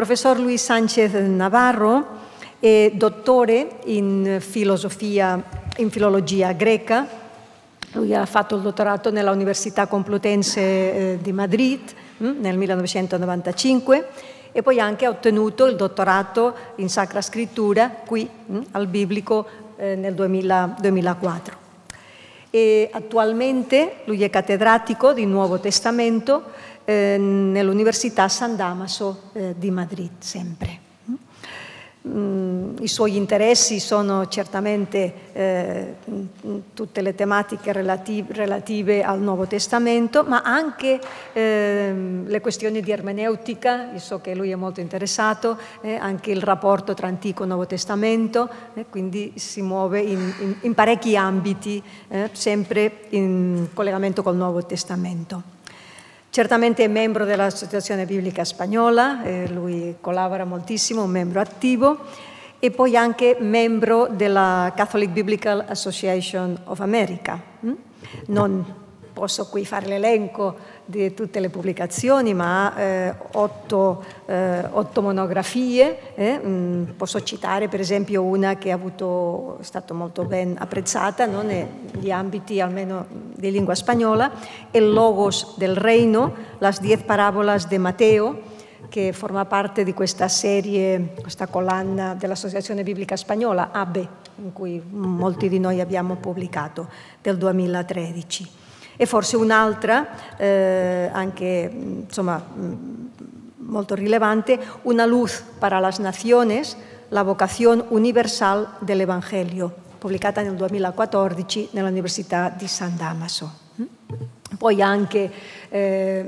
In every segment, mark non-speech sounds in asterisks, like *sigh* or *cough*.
Professor Luis Sánchez Navarro è dottore in, in filologia greca. Lui ha fatto il dottorato nella Università Complutense eh, di Madrid mm, nel 1995 e poi anche ha ottenuto il dottorato in Sacra Scrittura qui mm, al Biblico eh, nel 2000, 2004. E attualmente lui è cattedratico di Nuovo Testamento eh, nell'Università San Damaso eh, di Madrid, sempre. Mm? Mm, I suoi interessi sono certamente eh, mm, tutte le tematiche relative, al Nuovo Testamento, ma anche ehm, le questioni di ermeneutica, io so che lui è molto interessato, anche il rapporto tra Antico e Nuovo Testamento, quindi si muove in, in, in parecchi ambiti, sempre in collegamento col Nuovo Testamento. Certamente è membro dell'Associazione Biblica Spagnola, eh, lui collabora moltissimo, un membro attivo, e poi anche membro della Catholic Biblical Association of America. Mm? Non posso qui fare l'elenco di tutte le pubblicazioni, ma eh, otto, eh, otto, monografie, eh, mm, posso citare per esempio una che avuto, è stata molto ben apprezzata no? negli ambiti almeno di lingua spagnola, il Logos del Reino, Las diez parábolas de Matteo, che forma parte di questa serie, questa collana dell'Associazione Biblica Spagnola, ABE, in cui molti di noi abbiamo pubblicato, del 2013. E forse un'altra, eh, anche insomma, mm, molto rilevante, una luz para las naciones, la vocazione universal dell'Evangelio, pubblicata nel 2014 nell'Università di San Damaso. Mm? Poi ha anche eh,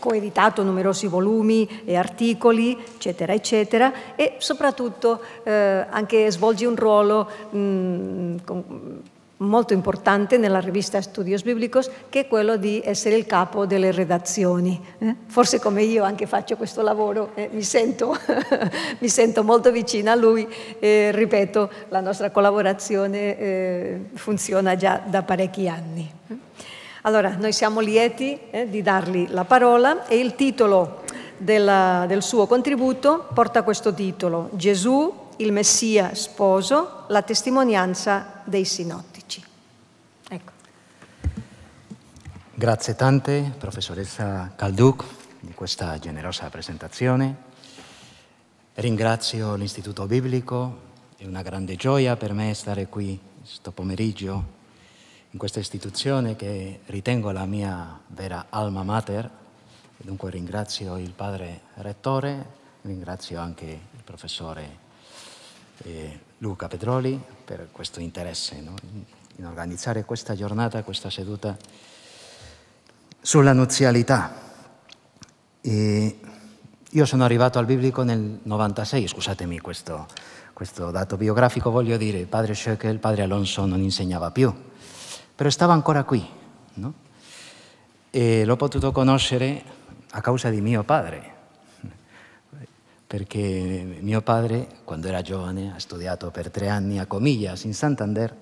coeditato numerosi volumi e articoli, eccetera, eccetera, e soprattutto eh, anche svolge un ruolo mh, mm, con, molto importante nella rivista Studios Biblicos, che è quello di essere il capo delle redazioni. Eh? Forse come io anche faccio questo lavoro, eh, mi, sento, *laughs* mi, sento, molto vicina a lui. Eh, ripeto, la nostra collaborazione eh, funziona già da parecchi anni. Allora, noi siamo lieti eh, di dargli la parola e il titolo della, del suo contributo porta questo titolo, Gesù, il Messia sposo, la testimonianza dei sinoti. Ecco. Grazie tante, professoressa Calduc, di questa generosa presentazione. Ringrazio l'Istituto Biblico, è una grande gioia per me stare qui questo pomeriggio in questa istituzione che ritengo la mia vera alma mater. Dunque ringrazio il padre rettore, ringrazio anche il professore eh, Luca Pedroli per questo interesse no? in organizzare questa giornata, questa seduta sulla nuzialità. E io sono arrivato al biblico nel 96, scusatemi questo, questo dato biografico, voglio dire, il padre Schöckel, il padre Alonso non insegnava più, però stava ancora qui, no? E l'ho potuto conoscere a causa di mio padre, perché mio padre, quando era giovane, ha studiato per tre anni a Comillas, in Santander,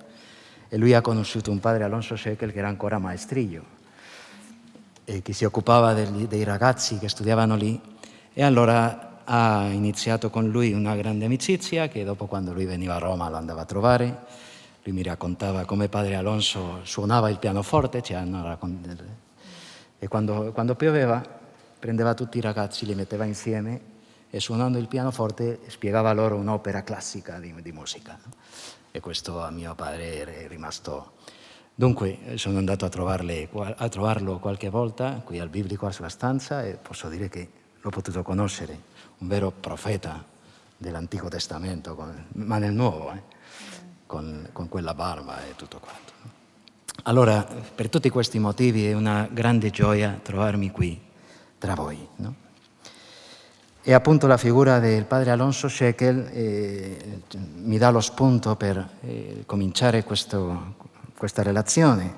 e lui ha conosciuto un padre, Alonso Shekel, che era ancora maestrillo, e che si occupava dei, dei ragazzi che studiavano lì, e allora ha iniziato con lui una grande amicizia che dopo quando lui veniva a Roma lo andava a trovare, lui mi raccontava come padre Alonso suonava il pianoforte, cioè, raccont- e quando, quando pioveva prendeva tutti i ragazzi, li metteva insieme e suonando il pianoforte spiegava loro un'opera classica di, di musica. No? e questo a mio parere è rimasto. Dunque sono andato a, trovarle, a trovarlo qualche volta qui al Biblico, a sua stanza, e posso dire che l'ho potuto conoscere, un vero profeta dell'Antico Testamento, con, ma nel Nuovo, eh, con, con, quella barba e tutto quanto. Allora, per tutti questi motivi è una grande gioia trovarmi qui tra voi. No? E appunto la figura del padre Alonso Scheckel eh, mi dà lo spunto per eh, cominciare questo, questa relazione,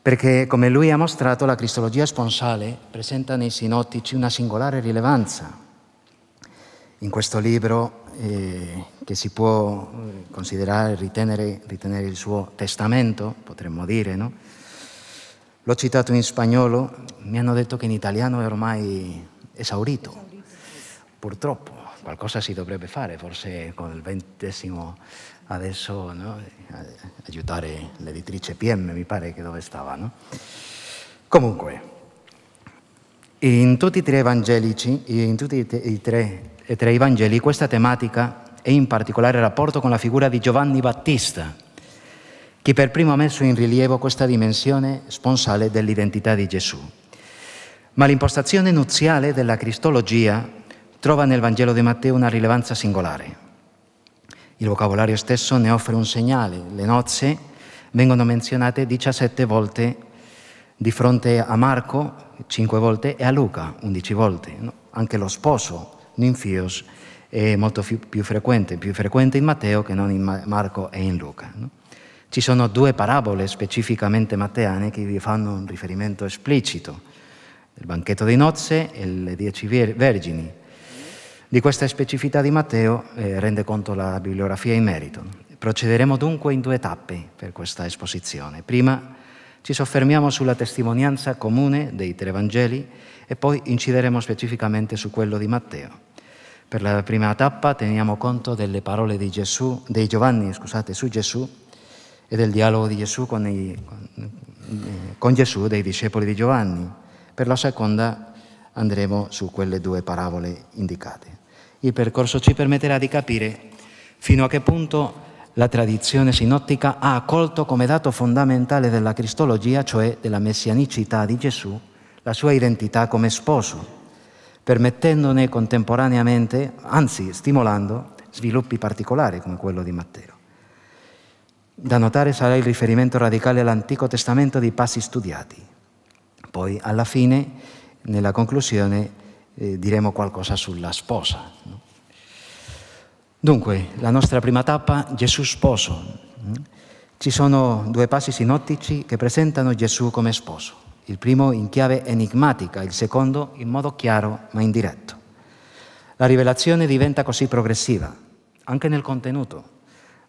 perché come lui ha mostrato la cristologia sponsale presenta nei sinottici una singolare rilevanza. In questo libro, eh, che si può eh, considerare, ritenere, ritenere il suo testamento, potremmo dire, no? l'ho citato in spagnolo, mi hanno detto che in italiano è ormai esaurito, purtroppo. Qualcosa si dovrebbe fare, forse con il ventesimo adesso, no? aiutare l'editrice PM, mi pare che dove stava. No? Comunque, in tutti e tre, i tre, i tre Vangeli questa tematica è in particolare rapporto con la figura di Giovanni Battista, che per primo ha messo in rilievo questa dimensione sponsale dell'identità di Gesù. Ma l'impostazione nuziale della cristologia trova nel Vangelo di Matteo una rilevanza singolare. Il vocabolario stesso ne offre un segnale. Le nozze vengono menzionate 17 volte di fronte a Marco 5 volte e a Luca 11 volte. Anche lo sposo, Ninfios, è molto più frequente, più frequente in Matteo che non in Marco e in Luca. Ci sono due parabole specificamente matteane che vi fanno un riferimento esplicito del banchetto di nozze e le dieci vergini. Di questa specificità di Matteo eh, rende conto la bibliografia in merito. Procederemo dunque in due tappe per questa esposizione. Prima ci soffermiamo sulla testimonianza comune dei tre Vangeli e poi incideremo specificamente su quello di Matteo. Per la prima tappa teniamo conto delle parole di, Gesù, di Giovanni scusate, su Gesù e del dialogo di Gesù con, i, con, eh, con Gesù dei discepoli di Giovanni. Per la seconda andremo su quelle due parabole indicate. Il percorso ci permetterà di capire fino a che punto la tradizione sinottica ha accolto come dato fondamentale della cristologia, cioè della messianicità di Gesù, la sua identità come sposo, permettendone contemporaneamente, anzi stimolando, sviluppi particolari come quello di Matteo. Da notare sarà il riferimento radicale all'Antico Testamento di passi studiati, poi alla fine, nella conclusione, eh, diremo qualcosa sulla sposa. No? Dunque, la nostra prima tappa, Gesù sposo. Mm? Ci sono due passi sinottici che presentano Gesù come sposo. Il primo in chiave enigmatica, il secondo in modo chiaro ma indiretto. La rivelazione diventa così progressiva, anche nel contenuto.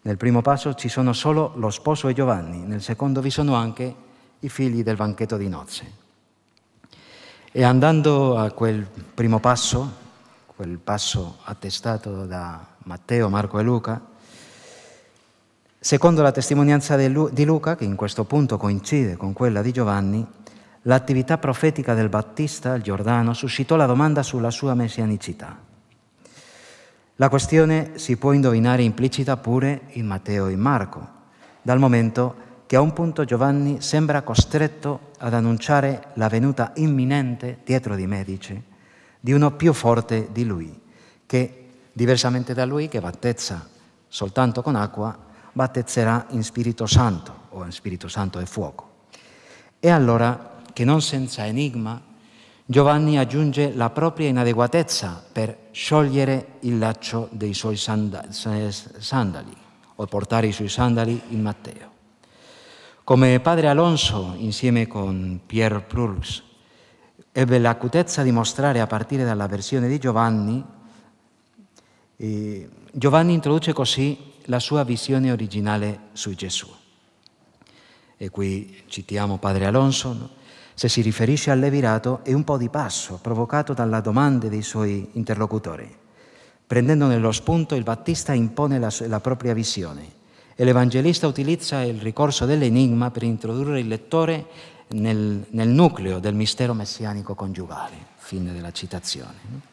Nel primo passo ci sono solo lo sposo e Giovanni, nel secondo vi sono anche i figli del banchetto di nozze. E andando a quel primo passo, quel passo attestato da Matteo, Marco e Luca, secondo la testimonianza di Luca, che in questo punto coincide con quella di Giovanni, l'attività profetica del Battista al Giordano suscitò la domanda sulla sua messianicità. La questione si può indovinare implicita pure in Matteo e in Marco, dal momento che a un punto Giovanni sembra costretto ad annunciare la venuta imminente dietro di Medici di uno più forte di lui, che diversamente da lui che battezza soltanto con acqua, battezzerà in Spirito Santo o in Spirito Santo e fuoco. E allora, che non senza enigma, Giovanni aggiunge la propria inadeguatezza per sciogliere il laccio dei suoi eh, sandali o portare i suoi sandali in Matteo. Come padre Alonso, insieme con Pierre Proulx, ebbe l'acutezza di mostrare a partire dalla versione di Giovanni, eh, Giovanni introduce così la sua visione originale su Gesù. E qui citiamo padre Alonso, no? se si riferisce al levirato è un po' di passo provocato dalla domanda dei suoi interlocutori. Prendendo nello spunto, il Battista impone la, la propria visione e l'Evangelista utilizza il ricorso dell'enigma per introdurre il lettore nel, nel nucleo del mistero messianico congiugale. Fine della citazione.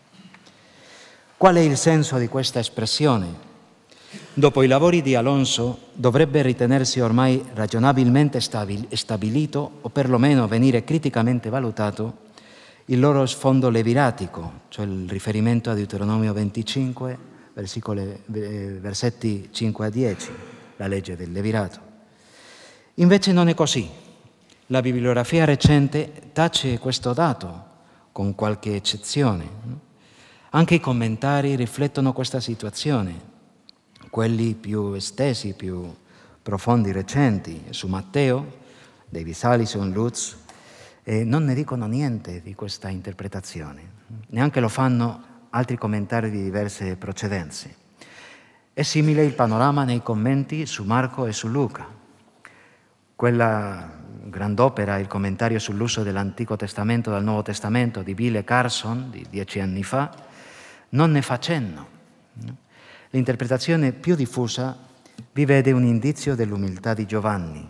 Qual è il senso di questa espressione? Dopo i lavori di Alonso dovrebbe ritenersi ormai ragionabilmente stabilito o perlomeno venire criticamente valutato il loro sfondo leviratico, cioè il riferimento a Deuteronomio 25, eh, versetti 5 a 10 la legge del Levirato. Invece non è così. La bibliografia recente tace questo dato, con qualche eccezione. Anche i commentari riflettono questa situazione, quelli più estesi, più profondi, recenti, su Matteo, dei Visalison, Lutz, eh, non ne dicono niente di questa interpretazione, neanche lo fanno altri commentari di diverse procedenze. È simile il panorama nei commenti su Marco e su Luca. Quella grand'opera, il commentario sull'uso dell'Antico Testamento dal Nuovo Testamento di Bill Carson di dieci anni fa, non ne fa cenno. L'interpretazione più diffusa vi vede un indizio dell'umiltà di Giovanni,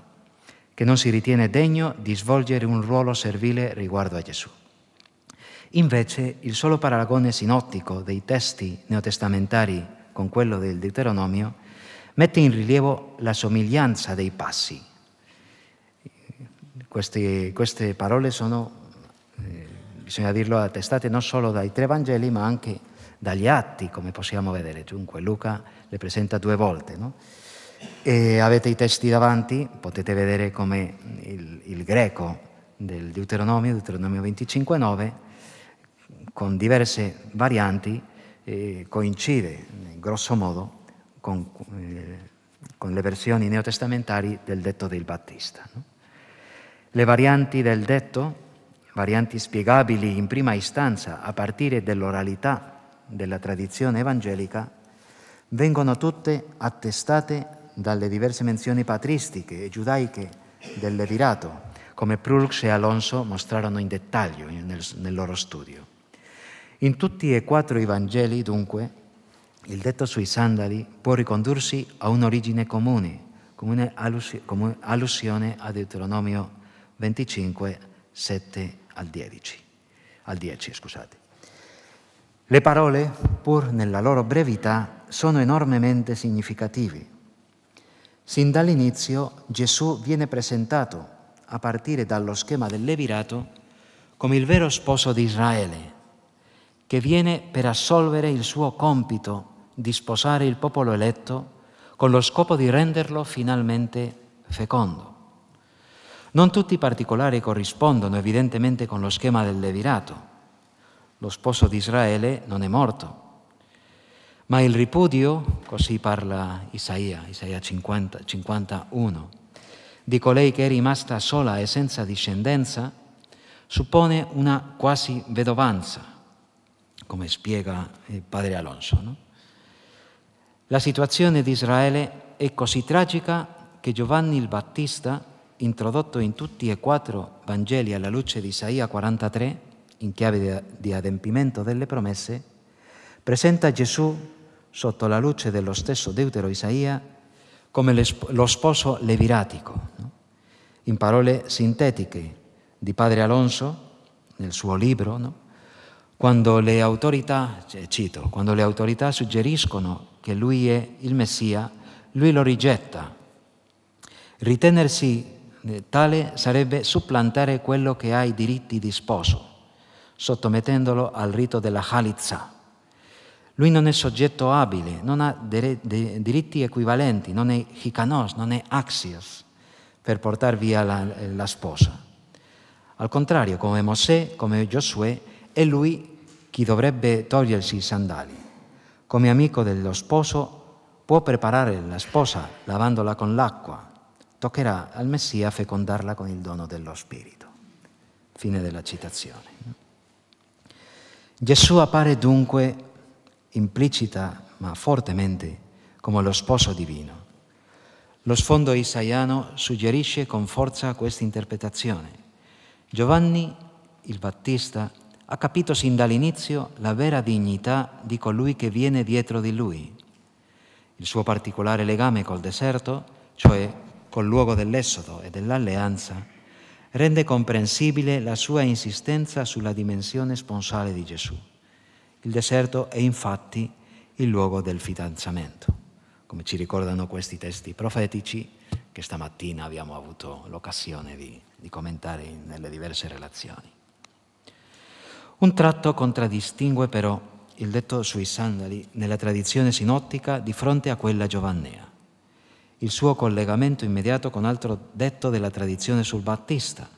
che non si ritiene degno di svolgere un ruolo servile riguardo a Gesù. Invece il solo paragone sinottico dei testi neotestamentari con quello del Deuteronomio, mette in rilievo la somiglianza dei passi. Queste, queste parole sono, eh, bisogna dirlo, attestate non solo dai tre Vangeli, ma anche dagli atti, come possiamo vedere. Dunque Luca le presenta due volte. No? avete i testi davanti, potete vedere come il, il greco del Deuteronomio, Deuteronomio 25,9, con diverse varianti, eh, coincide in eh, grosso modo con, eh, con, le versioni neotestamentari del detto del Battista. No? Le varianti del detto, varianti spiegabili in prima istanza a partire dall'oralità della tradizione evangelica, vengono tutte attestate dalle diverse menzioni patristiche e giudaiche del Levirato, come Prulx e Alonso mostrarono in dettaglio nel, nel loro studio. In tutti e quattro i Vangeli, dunque, il detto sui sandali può ricondursi a un'origine comune, come allusione a Deuteronomio 25, 7 al 10. Al 10 scusate. Le parole, pur nella loro brevità, sono enormemente significative. Sin dall'inizio Gesù viene presentato, a partire dallo schema del Levirato, come il vero sposo di Israele, che viene per assolvere il suo compito di sposare il popolo eletto con lo scopo di renderlo finalmente fecondo. Non tutti i particolari corrispondono evidentemente con lo schema del Levirato. Lo sposo di Israele non è morto, ma il ripudio, così parla Isaia, Isaia 50, 51, di colei che è rimasta sola e senza discendenza, suppone una quasi vedovanza come spiega il padre Alonso. No? La situazione di Israele è così tragica che Giovanni il Battista, introdotto in tutti e quattro Vangeli alla luce di Isaia 43, in chiave di adempimento delle promesse, presenta Gesù sotto la luce dello stesso Deutero Isaia come lo sposo leviratico. No? In parole sintetiche di padre Alonso, nel suo libro, no? Quando le autorità, eh, cito, quando le autorità suggeriscono che lui è il Messia, lui lo rigetta. Ritenersi eh, tale sarebbe supplantare quello che ha i diritti di sposo, sottomettendolo al rito della Halitza. Lui non è soggetto abile, non ha diritti equivalenti, non è chicanos, non è axios per portare via la, la sposa. Al contrario, come Mosè, come Giosuè, è lui chi dovrebbe togliersi i sandali. Come amico dello sposo può preparare la sposa lavandola con l'acqua. Toccherà al Messia fecondarla con il dono dello Spirito. Fine della citazione. Gesù appare dunque implicita ma fortemente come lo sposo divino. Lo sfondo isaiano suggerisce con forza questa interpretazione. Giovanni il Battista ha capito sin dall'inizio la vera dignità di colui che viene dietro di lui, il suo particolare legame col deserto, cioè col luogo dell'esodo e dell'alleanza, rende comprensibile la sua insistenza sulla dimensione sponsale di Gesù. Il deserto è infatti il luogo del fidanzamento, come ci ricordano questi testi profetici che stamattina abbiamo avuto l'occasione di, di commentare nelle diverse relazioni. Un tratto contraddistingue però il detto sui sandali nella tradizione sinottica di fronte a quella giovannea, il suo collegamento immediato con altro detto della tradizione sul Battista,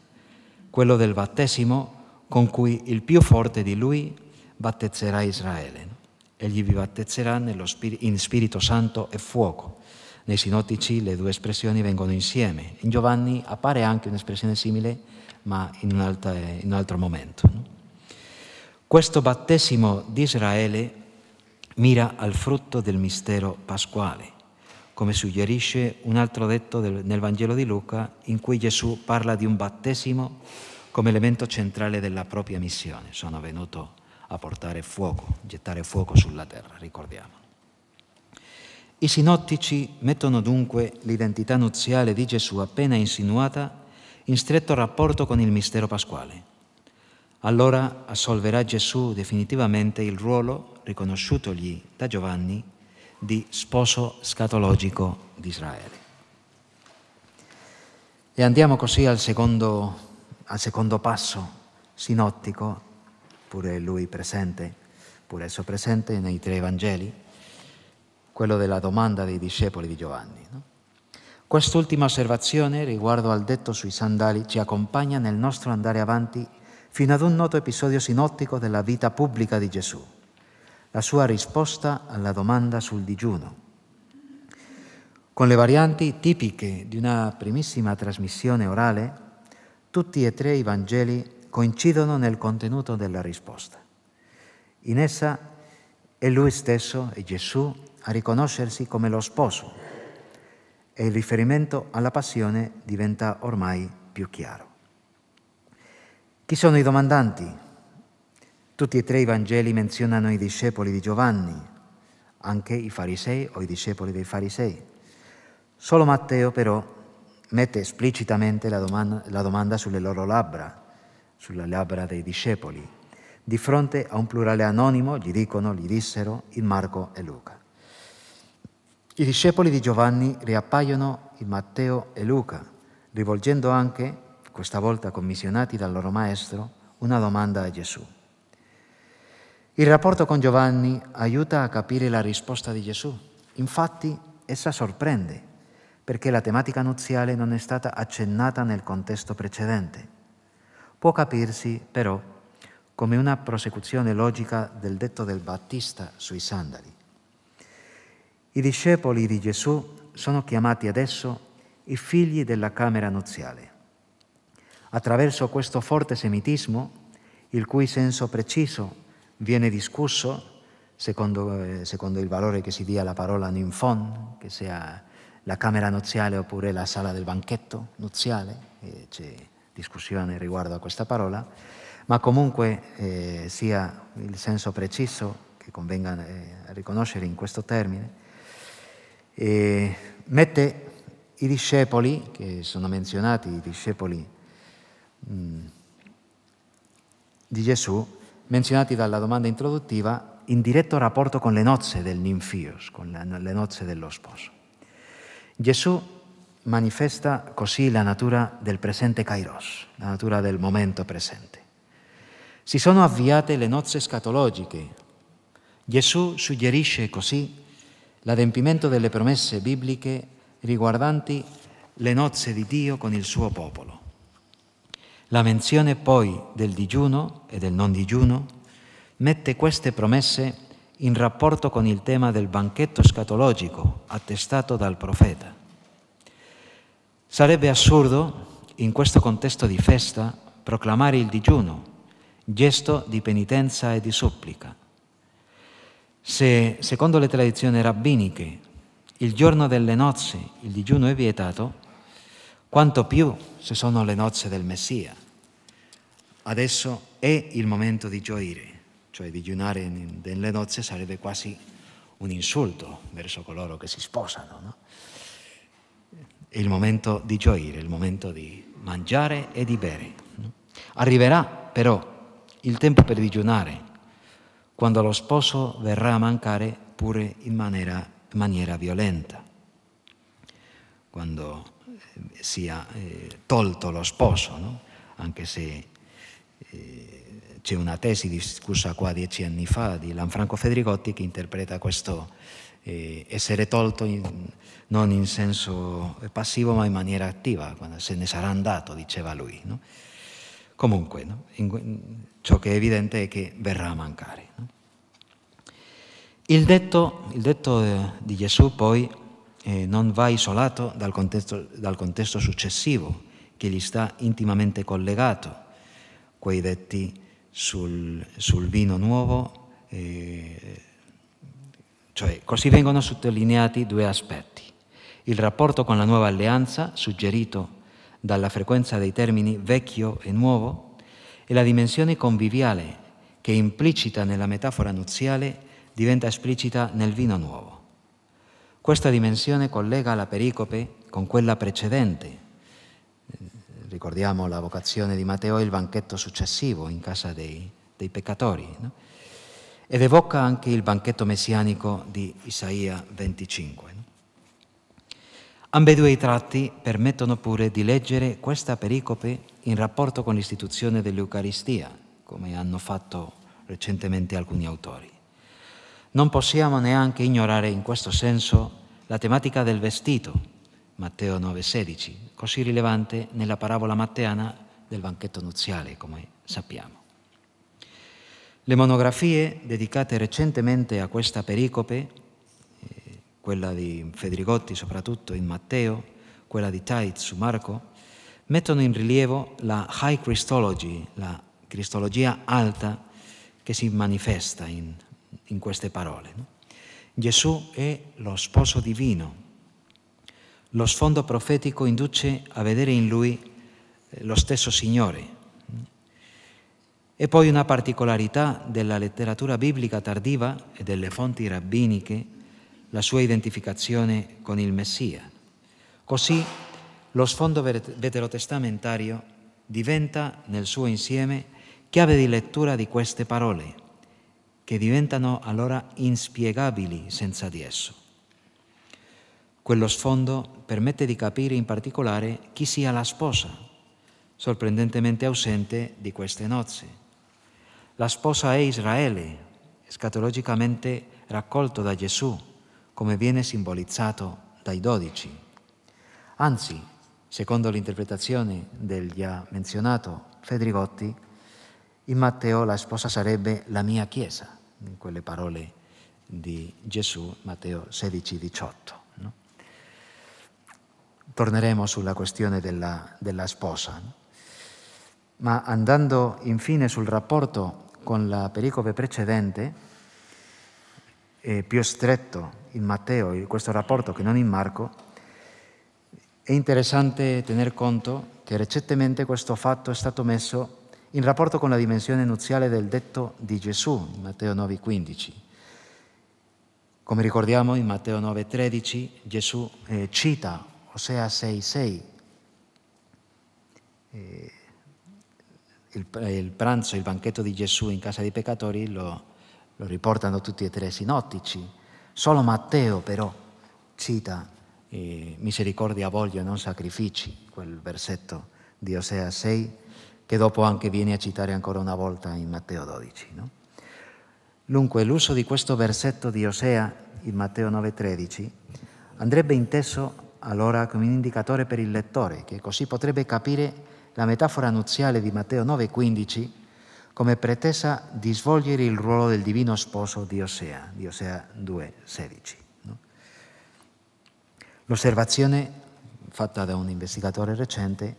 quello del battesimo con cui il più forte di lui battezzerà Israele. Egli vi battezzerà spir- in Spirito Santo e fuoco. Nei sinottici le due espressioni vengono insieme. In Giovanni appare anche un'espressione simile, ma in, in un altro momento. No? Questo battesimo di Israele mira al frutto del mistero pasquale, come suggerisce un altro detto del, nel Vangelo di Luca in cui Gesù parla di un battesimo come elemento centrale della propria missione. Sono venuto a portare fuoco, gettare fuoco sulla terra, ricordiamo. I sinottici mettono dunque l'identità nuziale di Gesù appena insinuata in stretto rapporto con il mistero pasquale allora assolverà Gesù definitivamente il ruolo riconosciutogli da Giovanni di sposo scatologico di Israele. E andiamo così al secondo, al secondo passo sinottico, pure lui presente, pure esso presente nei tre Vangeli, quello della domanda dei discepoli di Giovanni. No? Quest'ultima osservazione riguardo al detto sui sandali ci accompagna nel nostro andare avanti fino ad un noto episodio sinottico della vita pubblica di Gesù, la sua risposta alla domanda sul digiuno. Con le varianti tipiche di una primissima trasmissione orale, tutti e tre i Vangeli coincidono nel contenuto della risposta. In essa è lui stesso, è Gesù, a riconoscersi come lo sposo e il riferimento alla passione diventa ormai più chiaro. Chi sono i domandanti? Tutti e tre i Vangeli menzionano i discepoli di Giovanni, anche i farisei o i discepoli dei farisei. Solo Matteo però mette esplicitamente la domanda, la domanda sulle loro labbra, sulle labbra dei discepoli. Di fronte a un plurale anonimo gli dicono, gli dissero in Marco e Luca. I discepoli di Giovanni riappaiono in Matteo e Luca, rivolgendo anche questa volta commissionati dal loro maestro, una domanda a Gesù. Il rapporto con Giovanni aiuta a capire la risposta di Gesù. Infatti, essa sorprende, perché la tematica nuziale non è stata accennata nel contesto precedente. Può capirsi, però, come una prosecuzione logica del detto del Battista sui sandali. I discepoli di Gesù sono chiamati adesso i figli della camera nuziale attraverso questo forte semitismo, il cui senso preciso viene discusso secondo, eh, secondo il valore che si dia alla parola ninfon, che sia la camera nuziale oppure la sala del banchetto nuziale, c'è discussione riguardo a questa parola, ma comunque eh, sia il senso preciso che convenga eh, riconoscere in questo termine, eh, mette i discepoli, che sono menzionati i discepoli Mm. di Gesù, menzionati dalla domanda introduttiva, in diretto rapporto con le nozze del ninfios, con le nozze dello sposo. Gesù manifesta così la natura del presente kairos, la natura del momento presente. Si sono avviate le nozze scatologiche. Gesù suggerisce così l'adempimento delle promesse bibliche riguardanti le nozze di Dio con il suo popolo. La menzione poi del digiuno e del non digiuno mette queste promesse in rapporto con il tema del banchetto scatologico attestato dal profeta. Sarebbe assurdo, in questo contesto di festa, proclamare il digiuno, gesto di penitenza e di supplica. Se, secondo le tradizioni rabbiniche, il giorno delle nozze il digiuno è vietato, quanto più se sono le nozze del Messia. Adesso è il momento di gioire, cioè digiunare nelle nozze sarebbe quasi un insulto verso coloro che si sposano. No? È il momento di gioire, il momento di mangiare e di bere. Arriverà però il tempo per digiunare, quando lo sposo verrà a mancare pure in maniera, in maniera violenta. Quando sia eh, tolto lo sposo, no? anche se eh, c'è una tesi discussa qua dieci anni fa di Lanfranco Fedrigotti che interpreta questo eh, essere tolto in, non in senso passivo ma in maniera attiva, quando se ne sarà andato, diceva lui. No? Comunque, no? In, ciò che è evidente è che verrà a mancare. Il detto, il detto eh, di Gesù poi eh, non va isolato dal contesto, dal contesto successivo che gli sta intimamente collegato, quei detti sul, sul vino nuovo, eh, cioè così vengono sottolineati due aspetti, il rapporto con la nuova alleanza suggerito dalla frequenza dei termini vecchio e nuovo e la dimensione conviviale che implicita nella metafora nuziale diventa esplicita nel vino nuovo. Questa dimensione collega la pericope con quella precedente. Ricordiamo la vocazione di Matteo e il banchetto successivo in casa dei, dei peccatori. No? Ed evoca anche il banchetto messianico di Isaia 25. No? Ambedue i tratti permettono pure di leggere questa pericope in rapporto con l'istituzione dell'Eucaristia, come hanno fatto recentemente alcuni autori. Non possiamo neanche ignorare in questo senso la tematica del vestito, Matteo 9,16, così rilevante nella parabola matteana del banchetto nuziale, come sappiamo. Le monografie dedicate recentemente a questa pericope, eh, quella di Federigotti soprattutto in Matteo, quella di Tait su Marco, mettono in rilievo la High Christology, la cristologia alta che si manifesta in in queste parole. No? Gesù è lo sposo divino. Lo sfondo profetico induce a vedere in lui eh, lo stesso Signore. E poi una particolarità della letteratura biblica tardiva e delle fonti rabbiniche, la sua identificazione con il Messia. Così lo sfondo veterotestamentario diventa nel suo insieme chiave di lettura di queste parole che diventano allora inspiegabili senza di esso. Quello sfondo permette di capire in particolare chi sia la sposa, sorprendentemente ausente di queste nozze. La sposa è Israele, scatologicamente raccolto da Gesù, come viene simbolizzato dai dodici. Anzi, secondo l'interpretazione del già menzionato Fedrigotti, in Matteo la sposa sarebbe la mia Chiesa in quelle parole di Gesù, Matteo 16, 18. No? Torneremo sulla questione della, della sposa, no? ma andando infine sul rapporto con la pericope precedente, è eh, più stretto in Matteo, questo rapporto che non in Marco, è interessante tener conto che recentemente questo fatto è stato messo in rapporto con la dimensione nuziale del detto di Gesù in Matteo 9:15. Come ricordiamo in Matteo 9:13 Gesù eh, cita Osea 6:6. Eh, il, eh, il, pranzo, il banchetto di Gesù in casa dei peccatori lo, lo riportano tutti e tre sinottici. Solo Matteo però cita eh, misericordia voglio e non sacrifici, quel versetto di Osea 6, che dopo anche viene a citare ancora una volta in Matteo 12. No? Dunque l'uso di questo versetto di Osea in Matteo 9:13 andrebbe inteso allora come un indicatore per il lettore, che così potrebbe capire la metafora nuziale di Matteo 9:15 come pretesa di svolgere il ruolo del divino sposo di Osea, di Osea 2:16. No? L'osservazione fatta da un investigatore recente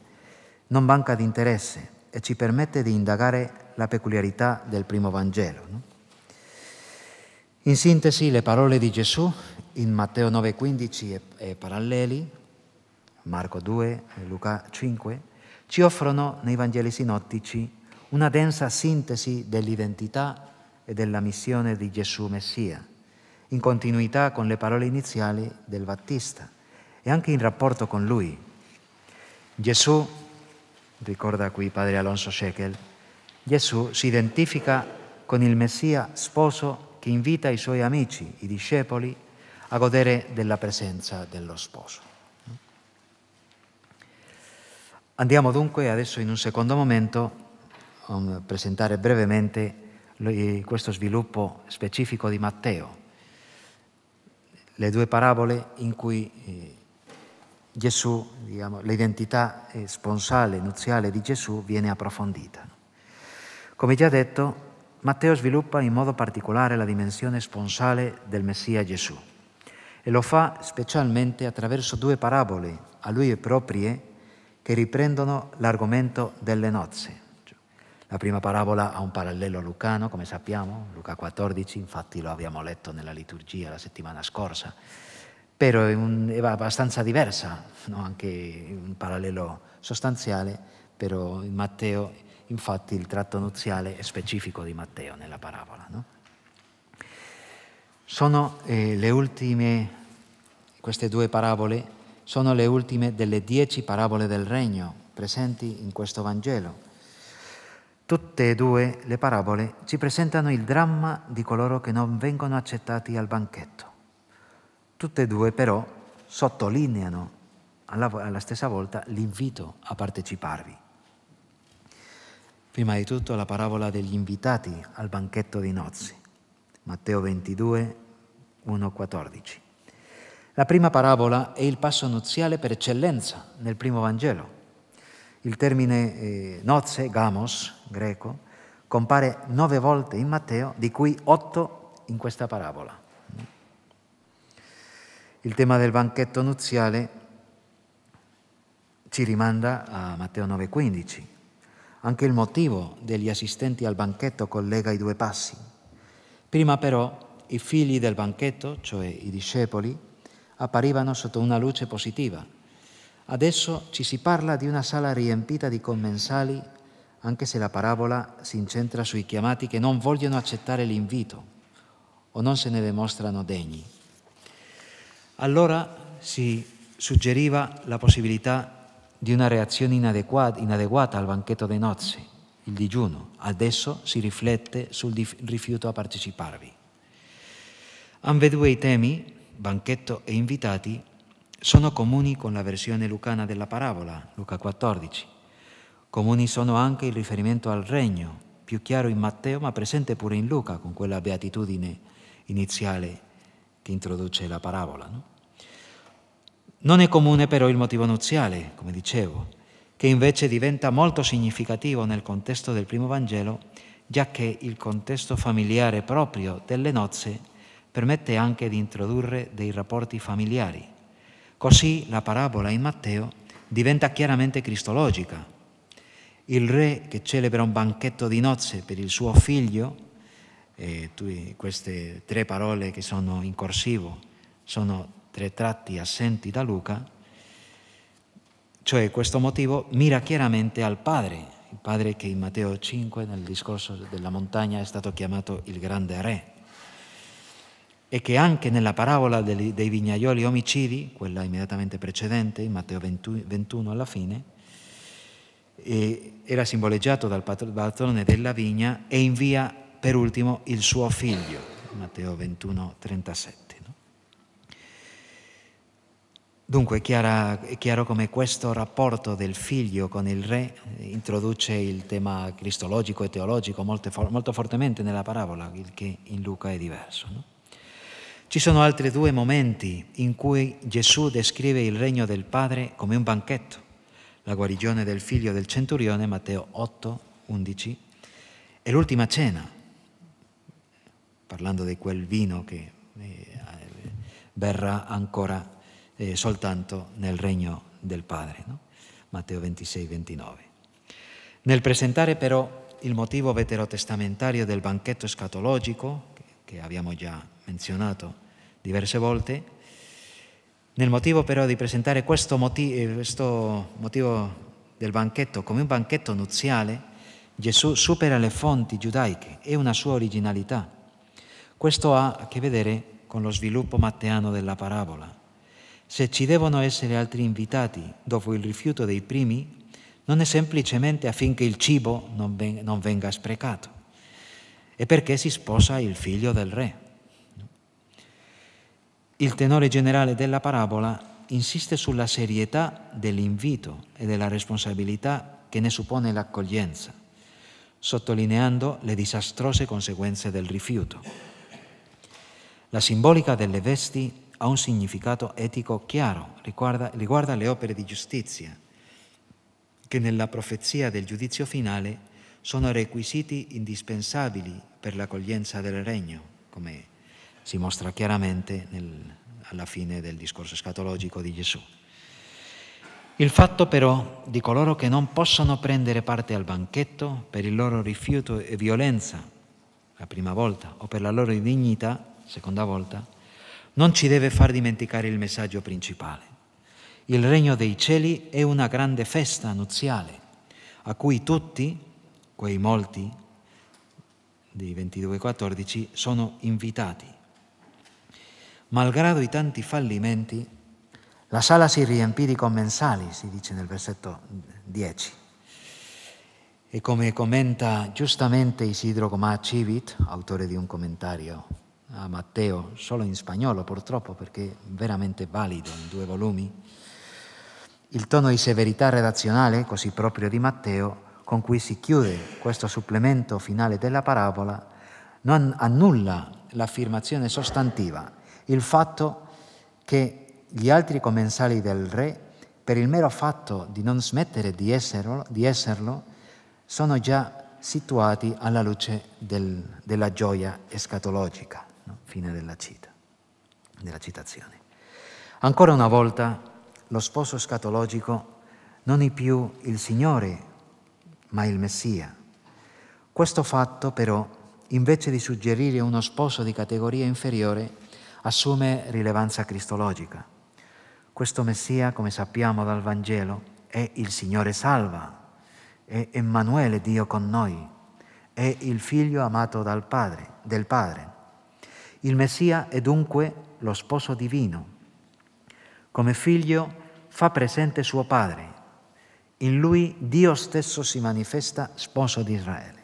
non manca di interesse, e ci permette di indagare la peculiarità del primo Vangelo. No? In sintesi, le parole di Gesù in Matteo 9,15 e, e paralleli, Marco 2 e Luca 5, ci offrono nei Vangeli sinottici una densa sintesi dell'identità e della missione di Gesù Messia, in continuità con le parole iniziali del Battista e anche in rapporto con lui. Gesù ricorda qui padre Alonso Scheckel, Gesù si identifica con il Messia sposo che invita i suoi amici, i discepoli, a godere della presenza dello sposo. Andiamo dunque adesso in un secondo momento a um, presentare brevemente eh, questo sviluppo specifico di Matteo, le due parabole in cui eh, Gesù, diciamo, l'identità eh, sponsale, nuziale di Gesù viene approfondita. Come già detto, Matteo sviluppa in modo particolare la dimensione sponsale del Messia Gesù e lo fa specialmente attraverso due parabole a lui proprie che riprendono l'argomento delle nozze. La prima parabola ha un parallelo lucano, come sappiamo, Luca 14, infatti lo abbiamo letto nella liturgia la settimana scorsa però è, un, è abbastanza diversa, no? anche un parallelo sostanziale, però in Matteo, infatti il tratto nuziale è specifico di Matteo nella parabola. No? Sono eh, le ultime, queste due parabole sono le ultime delle dieci parabole del regno presenti in questo Vangelo. Tutte e due le parabole ci presentano il dramma di coloro che non vengono accettati al banchetto. Tutte e due però sottolineano alla, alla stessa volta l'invito a parteciparvi. Prima di tutto la parabola degli invitati al banchetto di nozze, Matteo 22, 1-14. La prima parabola è il passo nuziale per eccellenza nel primo Vangelo. Il termine eh, nozze, gamos, greco, compare nove volte in Matteo, di cui otto in questa parabola. Il tema del banchetto nuziale ci rimanda a Matteo 9:15. Anche il motivo degli assistenti al banchetto collega i due passi. Prima però i figli del banchetto, cioè i discepoli, apparivano sotto una luce positiva. Adesso ci si parla di una sala riempita di commensali, anche se la parabola si incentra sui chiamati che non vogliono accettare l'invito o non se ne dimostrano degni. Allora si suggeriva la possibilità di una reazione inadeguata, inadeguata al banchetto dei nozze, il digiuno. Adesso si riflette sul rifiuto a parteciparvi. Ambedue i temi, banchetto e invitati, sono comuni con la versione lucana della parabola, Luca 14. Comuni sono anche il riferimento al regno, più chiaro in Matteo ma presente pure in Luca con quella beatitudine iniziale che introduce la parabola. No? Non è comune però il motivo nuziale, come dicevo, che invece diventa molto significativo nel contesto del primo Vangelo, già che il contesto familiare proprio delle nozze permette anche di introdurre dei rapporti familiari. Così la parabola in Matteo diventa chiaramente cristologica. Il re che celebra un banchetto di nozze per il suo figlio, e queste tre parole che sono in corsivo sono tre tratti assenti da Luca, cioè questo motivo mira chiaramente al Padre, il Padre che in Matteo 5 nel discorso della montagna è stato chiamato il grande Re e che anche nella parabola dei vignaioli omicidi, quella immediatamente precedente, in Matteo 21 alla fine, era simboleggiato dal padrone della vigna e invia per ultimo il suo figlio, Matteo 21, 37. Dunque è, chiara, è, chiaro come questo rapporto del figlio con il re introduce il tema cristologico e teologico molto, molto fortemente nella parabola, il che in Luca è diverso. No? Ci sono altri due momenti in cui Gesù descrive il regno del Padre come un banchetto, la guarigione del figlio del centurione, Matteo 8, 11, e l'ultima cena, parlando di quel vino che eh, verrà ancora eh, soltanto nel regno del Padre. No? Matteo 26, 29. Nel presentare però il motivo veterotestamentario del banchetto escatologico, che abbiamo già menzionato diverse volte, nel motivo però di presentare questo motivo, eh, questo motivo del banchetto come un banchetto nuziale, Gesù supera le fonti giudaiche e una sua originalità. Questo ha a che vedere con lo sviluppo matteano della parabola se ci devono essere altri invitati dopo il rifiuto dei primi, non è semplicemente affinché il cibo non, venga sprecato, è perché si sposa il figlio del re. Il tenore generale della parabola insiste sulla serietà dell'invito e della responsabilità che ne suppone l'accoglienza, sottolineando le disastrose conseguenze del rifiuto. La simbolica delle vesti ha un significato etico chiaro, riguarda, riguarda le opere di giustizia, che nella profezia del giudizio finale sono requisiti indispensabili per l'accoglienza del regno, come si mostra chiaramente nel, alla fine del discorso escatologico di Gesù. Il fatto però di coloro che non possono prendere parte al banchetto per il loro rifiuto e violenza, la prima volta, o per la loro indignità, seconda volta, non ci deve far dimenticare il messaggio principale. Il regno dei cieli è una grande festa nuziale a cui tutti, quei molti di 22-14, sono invitati. Malgrado i tanti fallimenti, la sala si riempì di commensali, si dice nel versetto 10. E come commenta giustamente Isidro Comacivit, autore di un commentario a Matteo, solo in spagnolo purtroppo perché è veramente valido in due volumi, il tono di severità redazionale, così proprio di Matteo, con cui si chiude questo supplemento finale della parabola, non annulla l'affermazione sostantiva, il fatto che gli altri commensali del re, per il mero fatto di non smettere di esserlo, di esserlo sono già situati alla luce del, della gioia escatologica. No? Fine della, cita, della citazione. Ancora una volta lo sposo scatologico non è più il Signore, ma il Messia. Questo fatto però, invece di suggerire uno sposo di categoria inferiore, assume rilevanza cristologica. Questo Messia, come sappiamo dal Vangelo, è il Signore salva, è Emanuele Dio con noi, è il figlio amato dal Padre, del Padre. Il Messia è dunque lo sposo divino. Come figlio fa presente suo padre. In lui Dio stesso si manifesta sposo di Israele.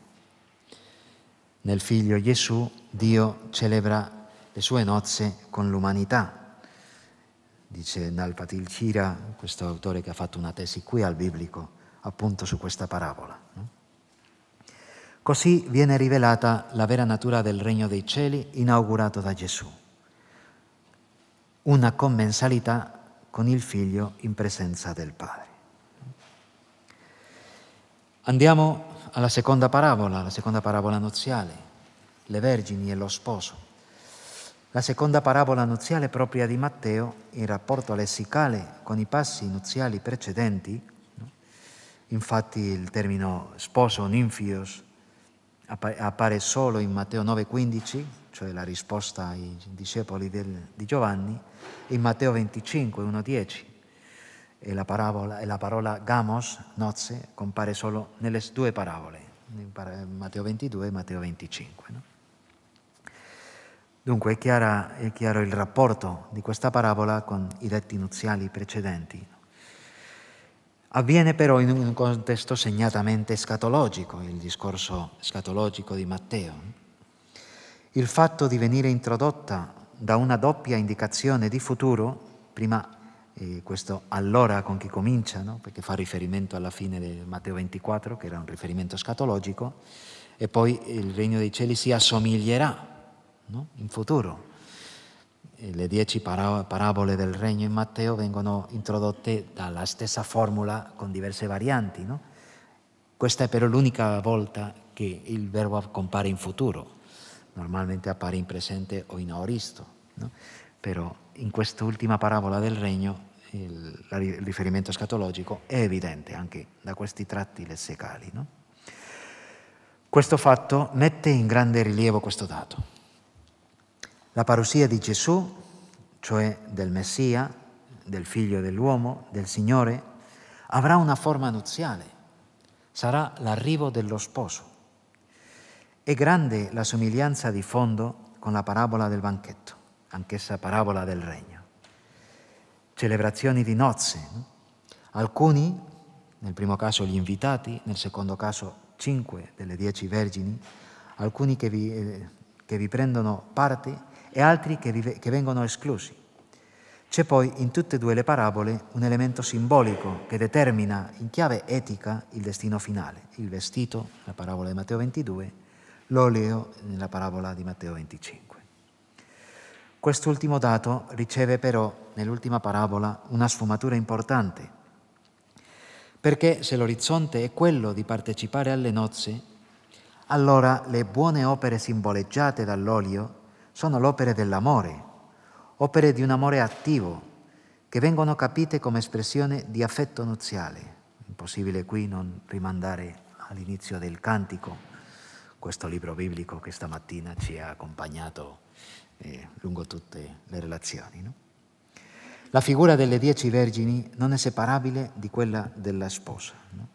Nel figlio Gesù Dio celebra le sue nozze con l'umanità. Dice Nalpatil Patil Cira, questo autore che ha fatto una tesi qui al biblico, appunto su questa parabola. Così viene rivelata la vera natura del regno dei cieli inaugurato da Gesù, una commensalità con il Figlio in presenza del Padre. Andiamo alla seconda parabola, la seconda parabola nuziale, le vergini e lo sposo. La seconda parabola nuziale propria di Matteo, in rapporto lessicale con i passi nuziali precedenti, infatti il termine sposo, ninfios, appare solo in Matteo 9,15, cioè la risposta ai discepoli del, di Giovanni, e in Matteo 25, 1,10. E la, parabola, e la parola gamos, nozze, compare solo nelle due parabole, Matteo 22 e Matteo 25. No? Dunque è, chiara, è chiaro il rapporto di questa parabola con i detti nuziali precedenti. Avviene però in un contesto segnatamente scatologico, il discorso scatologico di Matteo. Il fatto di venire introdotta da una doppia indicazione di futuro, prima eh, questo allora con chi comincia, no? perché fa riferimento alla fine del Matteo 24, che era un riferimento scatologico, e poi il regno dei cieli si assomiglierà no? in futuro le dieci parabole del regno in Matteo vengono introdotte dalla stessa formula con diverse varianti. No? Questa è però l'unica volta che il verbo compare in futuro, normalmente appare in presente o in aoristo, no? però in quest'ultima parabola del regno il, riferimento scatologico è evidente anche da questi tratti lessicali. No? Questo fatto mette in grande rilievo questo dato la parousia di Gesù, cioè del Messia, del figlio dell'uomo, del Signore, avrà una forma nuziale. Sarà l'arrivo dello sposo. È grande la somiglianza di fondo con la parabola del banchetto, anch'essa parabola del regno. Celebrazioni di nozze. Alcuni, nel primo caso gli invitati, nel secondo caso cinque delle dieci vergini, alcuni che vi, eh, che vi prendono parte e altri che, che vengono esclusi. C'è poi in tutte e due le parabole un elemento simbolico che determina in chiave etica il destino finale, il vestito nella parabola di Matteo 22, l'olio nella parabola di Matteo 25. Quest'ultimo dato riceve però nell'ultima parabola una sfumatura importante, perché se l'orizzonte è quello di partecipare alle nozze, allora le buone opere simboleggiate dall'olio sono l'opera dell'amore, opere di un amore attivo, che vengono capite come espressione di affetto nuziale. Impossibile qui non rimandare all'inizio del cantico questo libro biblico che stamattina ci ha accompagnato eh, lungo tutte le relazioni. No? La figura delle dieci vergini non è separabile di quella della sposa. No?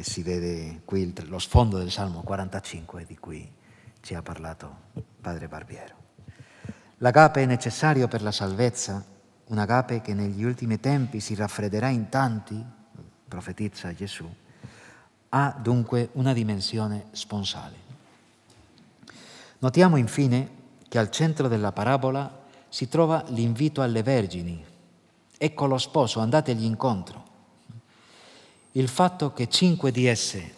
si vede qui lo sfondo del Salmo 45 di cui ci ha parlato Padre Barbiero. L'agape è necessario per la salvezza, un agape che negli ultimi tempi si raffredderà in tanti, profetizza Gesù, ha dunque una dimensione sponsale. Notiamo infine che al centro della parabola si trova l'invito alle vergini. Ecco lo sposo, andategli incontro. Il fatto che cinque di esse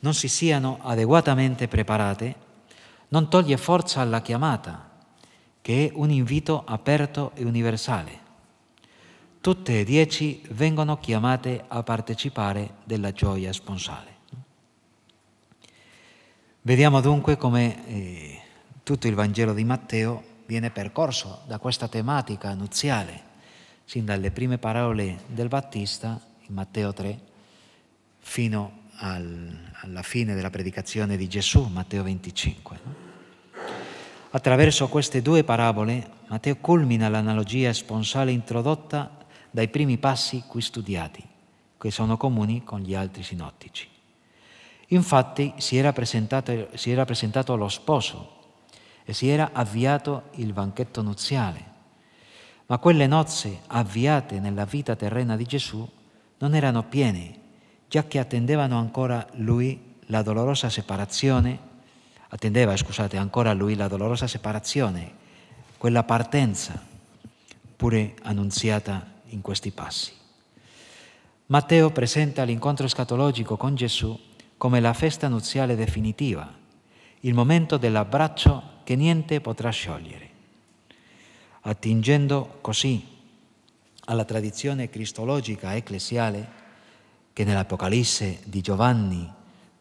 non si siano adeguatamente preparate non toglie forza alla chiamata, che è un invito aperto e universale. Tutte e dieci vengono chiamate a partecipare della gioia sponsale. Vediamo dunque come eh, tutto il Vangelo di Matteo viene percorso da questa tematica nuziale, sin dalle prime parole del Battista in Matteo 3 fino a al, alla fine della predicazione di Gesù, Matteo 25. No? Attraverso queste due parabole Matteo culmina l'analogia sponsale introdotta dai primi passi qui studiati, che sono comuni con gli altri sinottici. Infatti si era presentato, si era presentato lo sposo e si era avviato il banchetto nuziale, ma quelle nozze avviate nella vita terrena di Gesù non erano piene già che attendevano ancora lui la dolorosa separazione, attendeva, scusate, ancora lui la dolorosa separazione, quella partenza pure annunziata in questi passi. Matteo presenta l'incontro scatologico con Gesù come la festa nuziale definitiva, il momento dell'abbraccio che niente potrà sciogliere, attingendo così alla tradizione cristologica ecclesiale che nell'Apocalisse di Giovanni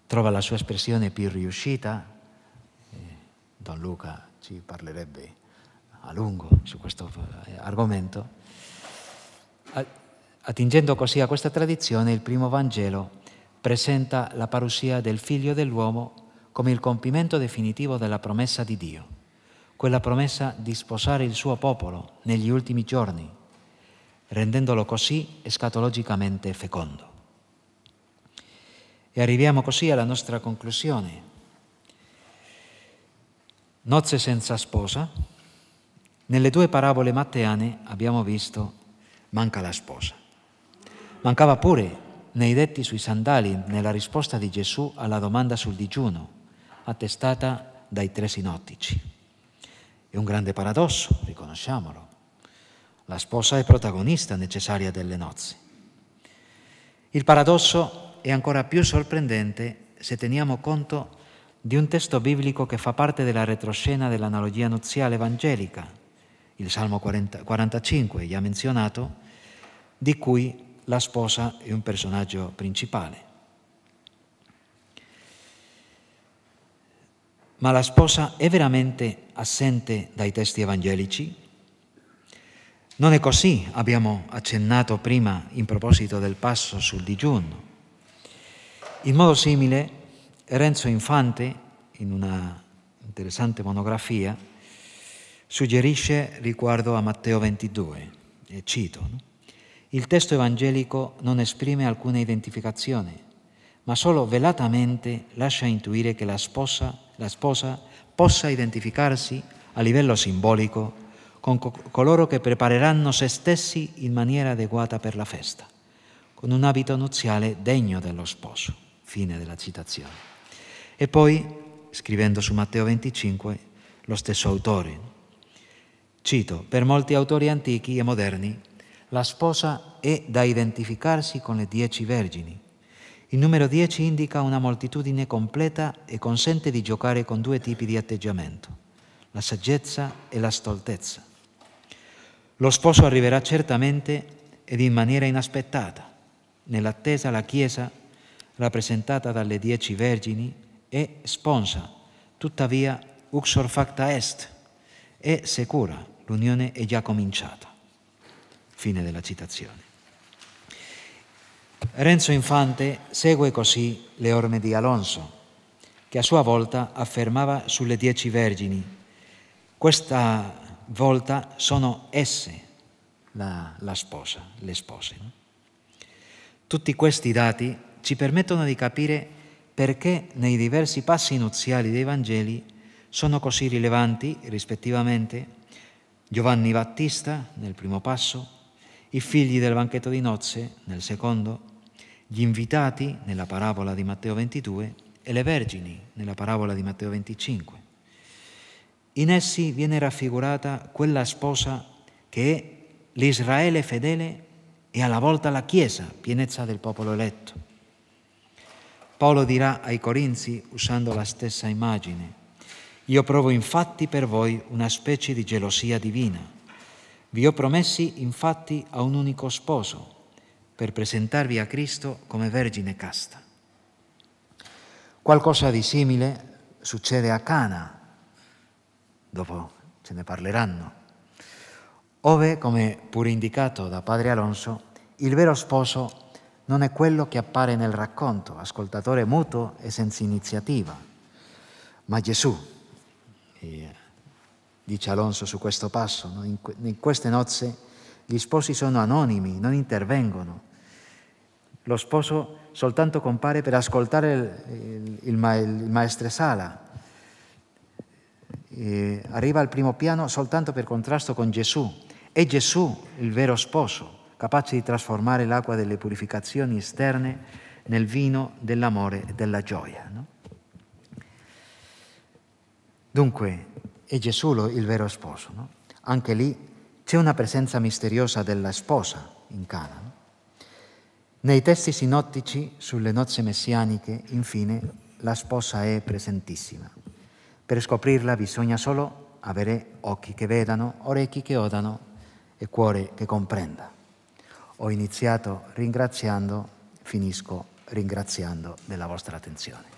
trova la sua espressione più riuscita, eh, Don Luca ci parlerebbe a lungo su questo eh, argomento, attingendo così a questa tradizione, il primo Vangelo presenta la parusia del figlio dell'uomo come il compimento definitivo della promessa di Dio, quella promessa di sposare il suo popolo negli ultimi giorni, rendendolo così escatologicamente fecondo. E arriviamo così alla nostra conclusione. Nozze senza sposa. Nelle due parabole matteane abbiamo visto manca la sposa. Mancava pure nei detti sui sandali nella risposta di Gesù alla domanda sul digiuno, attestata dai tre sinottici. È un grande paradosso, riconosciamolo. La sposa è protagonista necessaria delle nozze. Il paradosso è ancora più sorprendente se teniamo conto di un testo biblico che fa parte della retroscena dell'analogia nuziale evangelica, il Salmo 40, 45, già menzionato, di cui la sposa è un personaggio principale. Ma la sposa è veramente assente dai testi evangelici? Non è così, abbiamo accennato prima in proposito del passo sul digiuno. In modo simile, Renzo Infante, in una interessante monografia, suggerisce riguardo a Matteo 22, e cito, no? il testo evangelico non esprime alcuna identificazione, ma solo velatamente lascia intuire che la sposa, la sposa possa identificarsi a livello simbolico con co- coloro che prepareranno se stessi in maniera adeguata per la festa, con un abito nuziale degno dello sposo. Fine della citazione. E poi, scrivendo su Matteo 25, lo stesso autore. Cito, per molti autori antichi e moderni, la sposa è da identificarsi con le dieci vergini. Il numero dieci indica una moltitudine completa e consente di giocare con due tipi di atteggiamento, la saggezza e la stoltezza. Lo sposo arriverà certamente ed in maniera inaspettata. Nell'attesa la Chiesa rappresentata dalle dieci vergini, è sponsa, tuttavia uxor facta est, è sicura, l'unione è già cominciata. Fine della citazione. Renzo Infante segue così le orme di Alonso, che a sua volta affermava sulle dieci vergini. Questa volta sono esse la, la sposa, le spose. No? Tutti questi dati ci permettono di capire perché nei diversi passi nuziali dei Vangeli sono così rilevanti, rispettivamente, Giovanni Battista nel primo passo, i figli del banchetto di nozze nel secondo, gli invitati nella parabola di Matteo 22 e le vergini nella parabola di Matteo 25. In essi viene raffigurata quella sposa che è l'Israele fedele e alla volta la Chiesa, pienezza del popolo eletto. Paolo dirà ai Corinzi, usando la stessa immagine, io provo infatti per voi una specie di gelosia divina. Vi ho promessi infatti a un unico sposo, per presentarvi a Cristo come vergine casta. Qualcosa di simile succede a Cana, dopo ce ne parleranno, ove, come pure indicato da padre Alonso, il vero sposo non è quello che appare nel racconto, ascoltatore muto e senza iniziativa. Ma Gesù, eh, dice Alonso su questo passo, in queste nozze gli sposi sono anonimi, non intervengono. Lo sposo soltanto compare per ascoltare il, il, il maestre Sala. E arriva al primo piano soltanto per contrasto con Gesù. È Gesù il vero sposo capace di trasformare l'acqua delle purificazioni esterne nel vino dell'amore e della gioia. No? Dunque, è Gesù il vero sposo. No? Anche lì c'è una presenza misteriosa della sposa in Cana. No? Nei testi sinottici sulle nozze messianiche, infine, la sposa è presentissima. Per scoprirla bisogna solo avere occhi che vedano, orecchi che odano e cuore che comprenda. Ho iniziato ringraziando, finisco ringraziando della vostra attenzione.